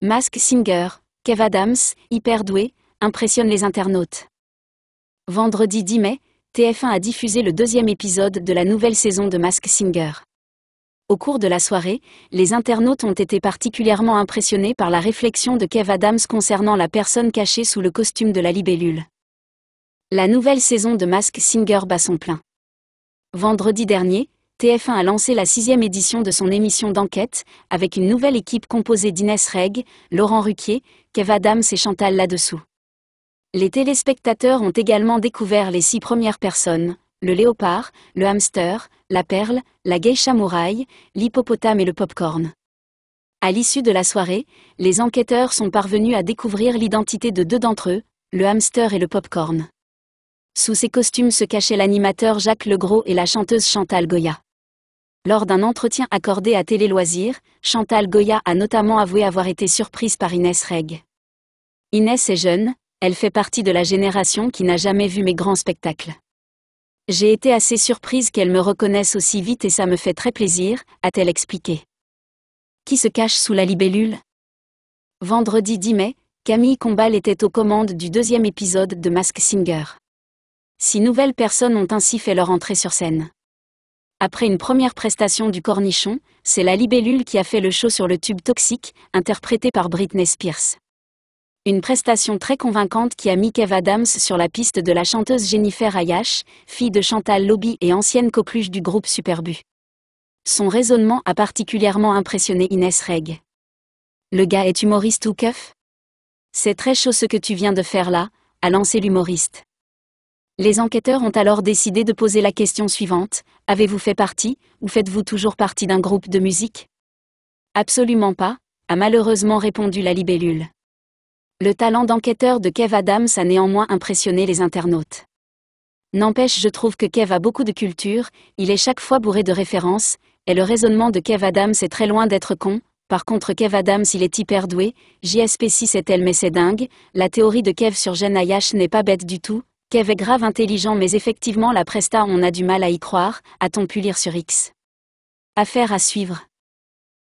Mask Singer, Kev Adams, hyper doué, impressionne les internautes. Vendredi 10 mai, TF1 a diffusé le deuxième épisode de la nouvelle saison de Mask Singer. Au cours de la soirée, les internautes ont été particulièrement impressionnés par la réflexion de Kev Adams concernant la personne cachée sous le costume de la libellule. La nouvelle saison de Mask Singer bat son plein. Vendredi dernier, TF1 a lancé la sixième édition de son émission d'enquête, avec une nouvelle équipe composée d'Inès Reg, Laurent Ruquier, Kev Adams et Chantal là-dessous. Les téléspectateurs ont également découvert les six premières personnes, le léopard, le hamster, la perle, la geisha chamouraille, l'hippopotame et le popcorn. À l'issue de la soirée, les enquêteurs sont parvenus à découvrir l'identité de deux d'entre eux, le hamster et le popcorn. Sous ces costumes se cachaient l'animateur Jacques Legros et la chanteuse Chantal Goya. Lors d'un entretien accordé à Télé Loisirs, Chantal Goya a notamment avoué avoir été surprise par Inès Reg. Inès est jeune, elle fait partie de la génération qui n'a jamais vu mes grands spectacles. J'ai été assez surprise qu'elle me reconnaisse aussi vite et ça me fait très plaisir, a-t-elle expliqué. Qui se cache sous la libellule Vendredi 10 mai, Camille Combal était aux commandes du deuxième épisode de Mask Singer. Six nouvelles personnes ont ainsi fait leur entrée sur scène. Après une première prestation du cornichon, c'est la libellule qui a fait le show sur le tube toxique, interprété par Britney Spears. Une prestation très convaincante qui a mis Kev Adams sur la piste de la chanteuse Jennifer Ayash, fille de Chantal Lobby et ancienne coqueluche du groupe Superbu. Son raisonnement a particulièrement impressionné Inès Reg. Le gars est humoriste ou keuf C'est très chaud ce que tu viens de faire là, a lancé l'humoriste. Les enquêteurs ont alors décidé de poser la question suivante, avez-vous fait partie, ou faites-vous toujours partie d'un groupe de musique Absolument pas, a malheureusement répondu la libellule. Le talent d'enquêteur de Kev Adams a néanmoins impressionné les internautes. N'empêche, je trouve que Kev a beaucoup de culture, il est chaque fois bourré de références, et le raisonnement de Kev Adams est très loin d'être con, par contre Kev Adams il est hyper doué, JSP6 est elle mais c'est dingue, la théorie de Kev sur Gen Ayash n'est pas bête du tout, Kev est grave intelligent mais effectivement la presta on a du mal à y croire, a-t-on pu lire sur X. Affaire à suivre.